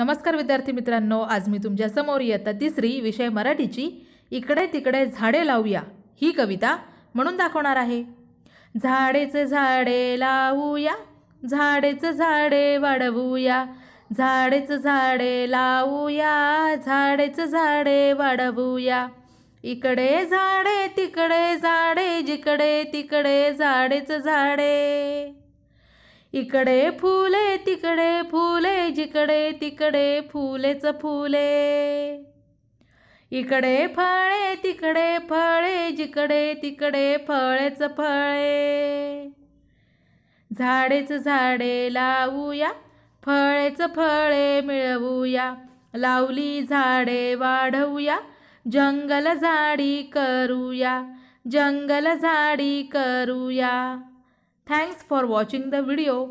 नमस्कार विद्यार्थी मित्रांनो आज मी तुमच्यासमोर इयत्ता तिसरी विषय मराठीची इकडे तिकडे झाडे लावूया ही कविता म्हणून दाखवणार आहे झाडेच झाडे लावूया झाडेचं झाडे वाढवूया झाडेचं झाडे लावूया झाडेचं झाडे वाढवूया इकडे झाडे तिकडे झाडे जिकडे तिकडे झाडेचं झाडे इकडे फुले तिकडे फुले जिकडे तिकडे फुलेच फुले इकडे फळे तिकडे फळे जिकडे तिकडे फळेच फळे झाडेच झाडे लावूया फळेच फळे मिळवूया लावली झाडे वाढवूया जंगल झाडी करूया जंगल झाडी करूया thanks for watching the video